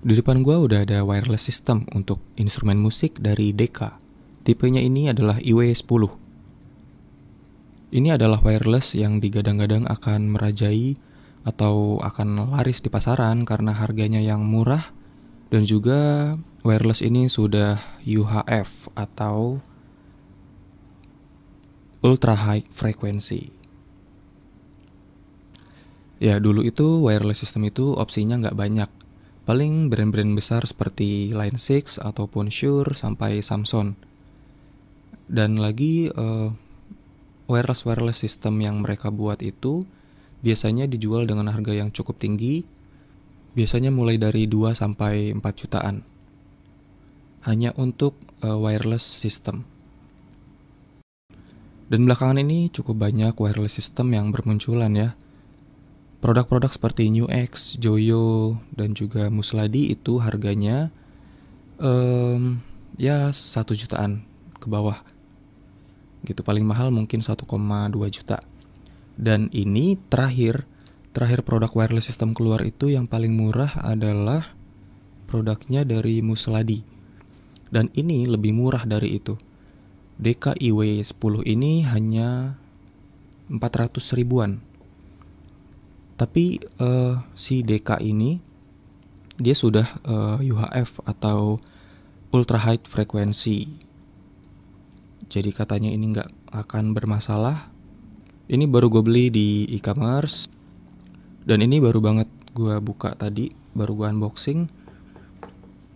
Di depan gua udah ada wireless system untuk instrumen musik dari Deka. Tipenya ini adalah IW10. E ini adalah wireless yang digadang-gadang akan merajai atau akan laris di pasaran karena harganya yang murah dan juga wireless ini sudah UHF atau ultra high frequency. Ya dulu itu wireless system itu opsinya nggak banyak Paling brand-brand besar seperti Line 6 ataupun Shure sampai Samsung. Dan lagi uh, wireless wireless system yang mereka buat itu biasanya dijual dengan harga yang cukup tinggi. Biasanya mulai dari 2 sampai 4 jutaan. Hanya untuk uh, wireless system. Dan belakangan ini cukup banyak wireless system yang bermunculan ya Produk-produk seperti New X, Joyo, dan juga Musladi itu harganya um, ya satu jutaan ke bawah. Gitu paling mahal mungkin 1,2 juta. Dan ini terakhir terakhir produk wireless system keluar itu yang paling murah adalah produknya dari Musladi. Dan ini lebih murah dari itu. DKIW 10 ini hanya 400 ribuan tapi uh, si DK ini dia sudah uh, eh, UHF atau ultra high frequency. Jadi katanya ini nggak akan bermasalah. Ini baru gue beli di e-commerce dan ini baru banget gue buka tadi, baru gue unboxing.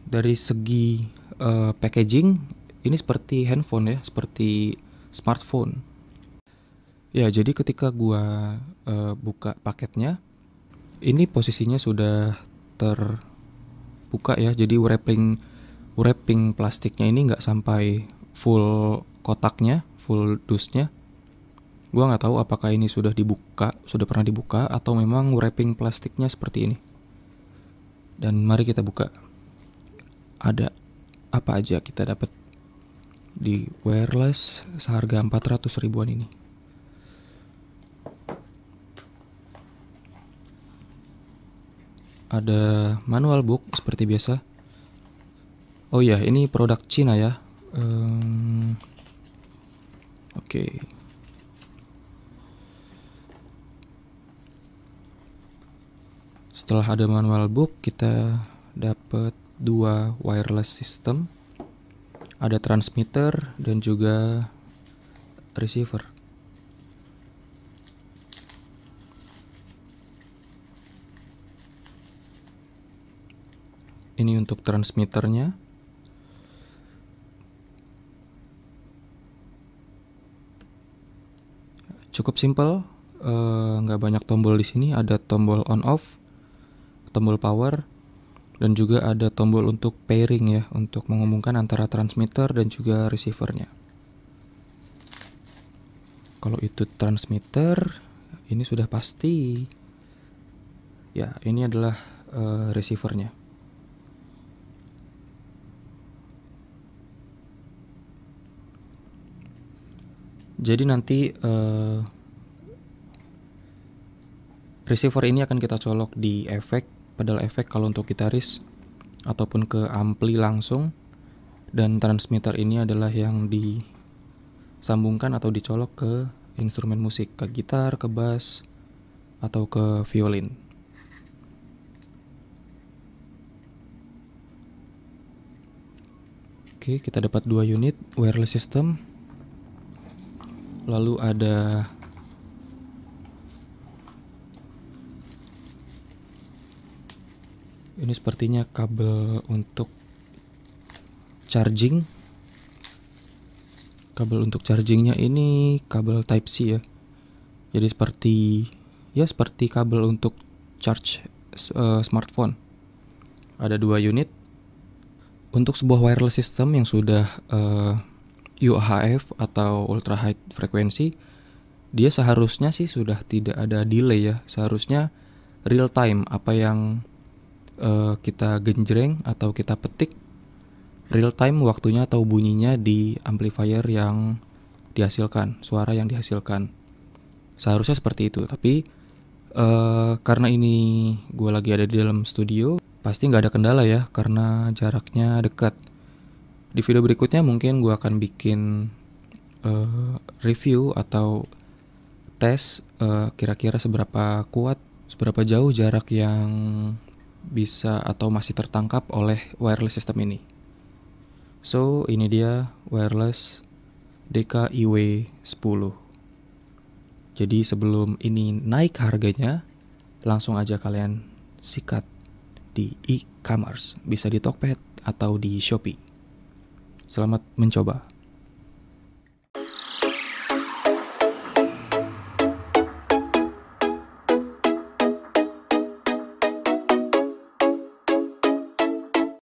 Dari segi uh, packaging ini seperti handphone ya, seperti smartphone Ya, jadi ketika gua uh, buka paketnya, ini posisinya sudah terbuka ya. Jadi wrapping wrapping plastiknya ini nggak sampai full kotaknya, full dusnya. Gua nggak tahu apakah ini sudah dibuka, sudah pernah dibuka atau memang wrapping plastiknya seperti ini. Dan mari kita buka. Ada apa aja kita dapat di wireless seharga 400 ribuan ini. ada manual book seperti biasa. Oh iya, ini produk Cina ya. Um, Oke. Okay. Setelah ada manual book, kita dapat dua wireless system. Ada transmitter dan juga receiver. ini untuk transmitternya cukup simple eh, nggak uh, banyak tombol di sini ada tombol on off tombol power dan juga ada tombol untuk pairing ya untuk menghubungkan antara transmitter dan juga receivernya kalau itu transmitter ini sudah pasti ya ini adalah uh, receivernya Jadi nanti uh, receiver ini akan kita colok di efek, pedal efek kalau untuk gitaris ataupun ke ampli langsung dan transmitter ini adalah yang disambungkan atau dicolok ke instrumen musik, ke gitar, ke bass atau ke violin. Oke, kita dapat dua unit wireless system lalu ada ini sepertinya kabel untuk charging kabel untuk chargingnya ini kabel type C ya jadi seperti ya seperti kabel untuk charge uh, smartphone ada dua unit untuk sebuah wireless system yang sudah uh, UHF atau ultra high frequency dia seharusnya sih sudah tidak ada delay ya seharusnya real time apa yang uh, kita genjreng atau kita petik real time waktunya atau bunyinya di amplifier yang dihasilkan suara yang dihasilkan seharusnya seperti itu tapi uh, karena ini gue lagi ada di dalam studio pasti nggak ada kendala ya karena jaraknya dekat di video berikutnya mungkin gue akan bikin uh, review atau tes kira eh, kira-kira seberapa kuat, seberapa jauh jarak yang bisa atau masih tertangkap oleh wireless system ini. So, ini dia wireless DKIW 10. Jadi sebelum ini naik harganya, langsung aja kalian sikat di e-commerce, bisa di Tokped atau di Shopee. Selamat mencoba.